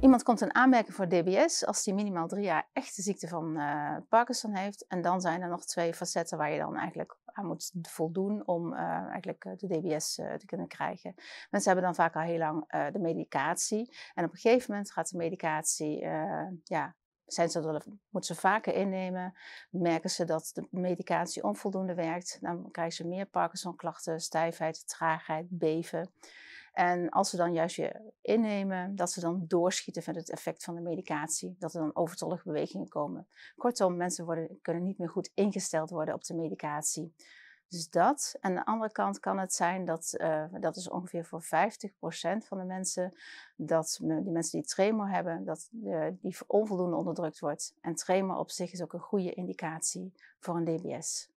Iemand komt in aanmerking voor DBS als die minimaal drie jaar echte ziekte van eh, Parkinson heeft. En dan zijn er nog twee facetten waar je dan eigenlijk aan moet voldoen om eh, eigenlijk eh, de DBS te kunnen krijgen. Mensen hebben dan vaak al heel lang de medicatie. En op een gegeven moment gaat de medicatie, ja, zijn ze moeten ze vaker innemen. Merken ze dat de medicatie onvoldoende werkt. Dan krijgen ze meer Parkinson klachten, stijfheid, traagheid, beven. En als ze dan juist je innemen, dat ze dan doorschieten van het effect van de medicatie, dat er dan overtollige bewegingen komen. Kortom, mensen worden, kunnen niet meer goed ingesteld worden op de medicatie. Dus dat. En aan de andere kant kan het zijn dat, eh, dat is ongeveer voor 50% van de mensen, dat die mensen die tremor hebben, dat eh, die onvoldoende onderdrukt wordt. En tremor op zich is ook een goede indicatie voor een DBS.